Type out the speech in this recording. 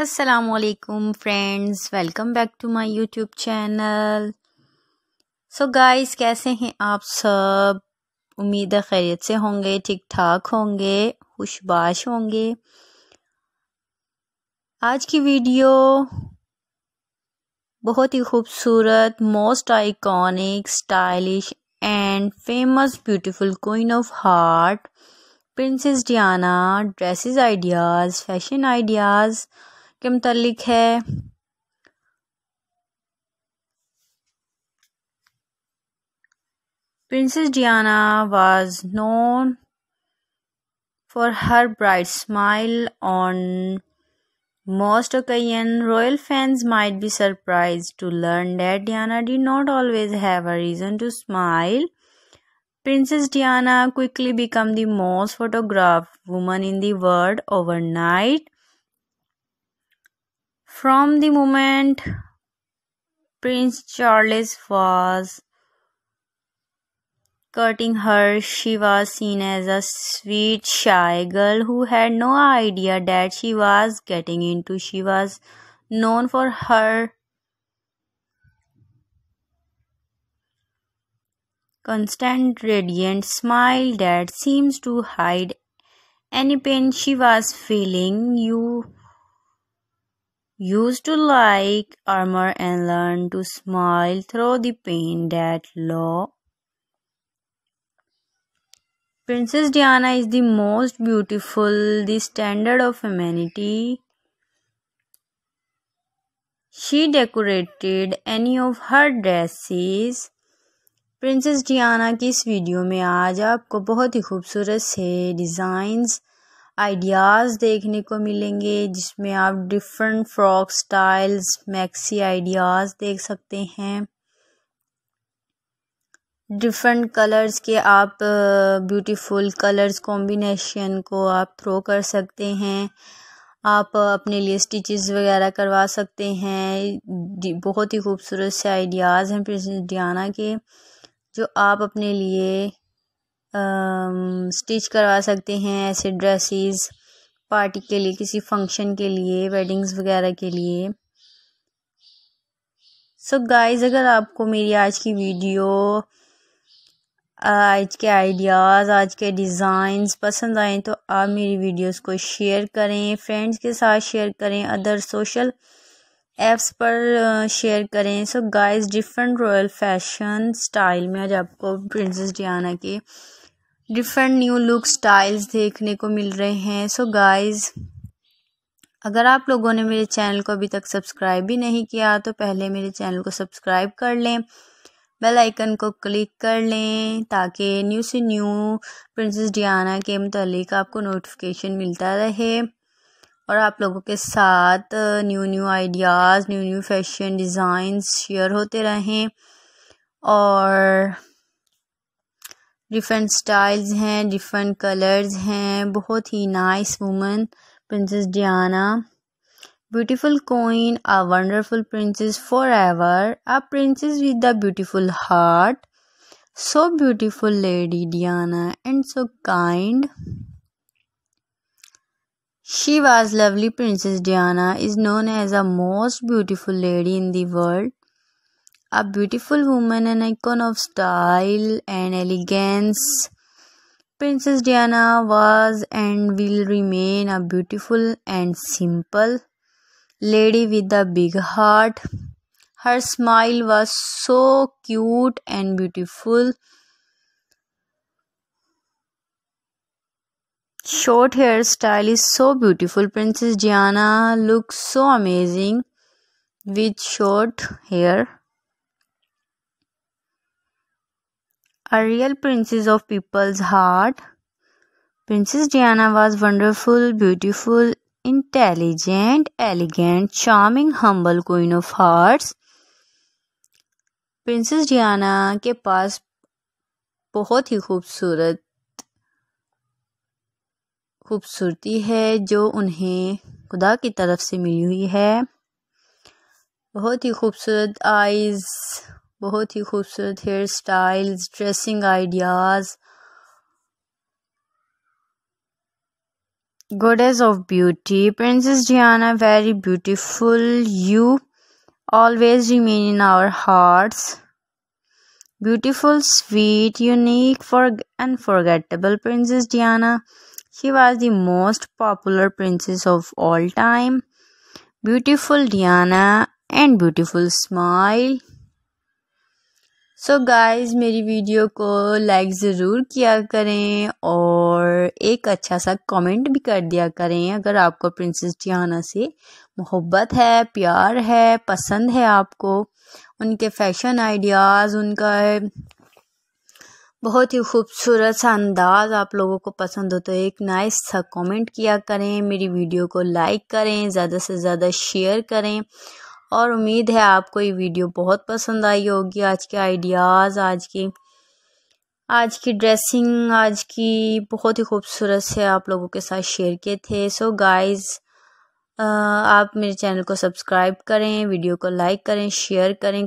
असलकुम friends welcome back to my YouTube channel so guys कैसे हैं आप सब उम्मीद खैरियत से होंगे ठीक ठाक होंगे खुशबाश होंगे आज की वीडियो बहुत ही खूबसूरत most iconic stylish and famous beautiful queen of heart princess Diana dresses ideas fashion ideas Princess Diana was known for her bright smile on most occasions. Royal fans might be surprised to learn that Diana did not always have a reason to smile. Princess Diana quickly became the most photographed woman in the world overnight. From the moment Prince Charles was courting her, she was seen as a sweet, shy girl who had no idea that she was getting into. She was known for her constant radiant smile that seems to hide any pain she was feeling. You used to like armor and learn to smile through the pain that law. Princess Diana is the most beautiful, the standard of humanity. She decorated any of her dresses. Princess Diana की इस video में आज आपको बहुत ही खूबसूरत से designs ideas देखने को मिलेंगे जिसमें आप different frock styles maxi ideas देख सकते हैं डिफरेंट कलर्स के आप ब्यूटीफुल कलर्स कॉम्बिनेशन को आप थ्रो कर सकते हैं आप अपने लिए स्टिचेस वगैरह करवा सकते हैं बहुत ही खूबसूरत से आइडियाज़ हैं प्रिंसेस डियाना के जो आप अपने लिए स्टिच करवा सकते हैं ऐसे ड्रेसेस पार्टी के लिए किसी फंक्शन के लिए वेडिंग्स वगैरह के लिए सो so गाइस अगर आपको मेरी आज की वीडियो आज के आइडियाज़ आज के डिज़ाइंस पसंद आए तो आप मेरी वीडियोस को शेयर करें फ्रेंड्स के साथ शेयर करें अदर सोशल ऐप्स पर शेयर uh, करें so guys different royal fashion style में आज आपको प्रिंसेस डियाना के डिफरेंट न्यू लुक स्टाइल्स देखने को मिल रहे हैं सो so गाइस अगर आप लोगों ने मेरे चैनल को अभी तक सब्सक्राइब भी नहीं किया तो पहले मेरे चैनल को सब्सक्राइब कर लें बेल आइकन को क्लिक कर लें ताकि न्यू से न्यू प्रिंसेस डियाना के मतलब आपको नोटिफिकेशन मिलता रहे और आप लोगों के साथ new new ideas new new fashion designs share होते रहें और डिफरेंट स्टाइल्स हैं डिफरेंट कलर्स हैं बहुत ही nice woman princess Diana beautiful queen a wonderful princess forever a princess with the beautiful heart so beautiful lady Diana and so kind Shiva's lovely Princess Diana is known as the most beautiful lady in the world. A beautiful woman, an icon of style and elegance. Princess Diana was and will remain a beautiful and simple lady with a big heart. Her smile was so cute and beautiful. short hairstyle is so beautiful princess diana looks so amazing with short hair a real princess of people's heart princess diana was wonderful beautiful intelligent elegant charming humble queen of hearts princess Diana के पास बहुत ही खूबसूरत खूबसूरती है जो उन्हें खुदा की तरफ से मिली हुई है बहुत ही खूबसूरत आइज बहुत ही खूबसूरत hair styles dressing ideas goddess of beauty princess Diana very beautiful you always remain in our hearts beautiful sweet unique for unforgettable princess Diana She was the most popular princess of all time. Beautiful Diana and beautiful smile. So guys मेरी video को like ज़रूर किया करें और एक अच्छा सा comment भी कर दिया करें अगर आपको प्रिंसेस डियाना से मोहब्बत है प्यार है पसंद है आपको उनके फैशन आइडियाज़ उनका बहुत ही खूबसूरत सा अंदाज़ आप लोगों को पसंद हो तो एक नाइस सा कमेंट किया करें मेरी वीडियो को लाइक करें ज़्यादा से ज़्यादा शेयर करें और उम्मीद है आपको ये वीडियो बहुत पसंद आई होगी आज के आइडियाज़ आज की आज की ड्रेसिंग आज की बहुत ही खूबसूरत से आप लोगों के साथ शेयर किए थे सो so गाइज़ आप मेरे चैनल को सब्सक्राइब करें वीडियो को लाइक करें शेयर करें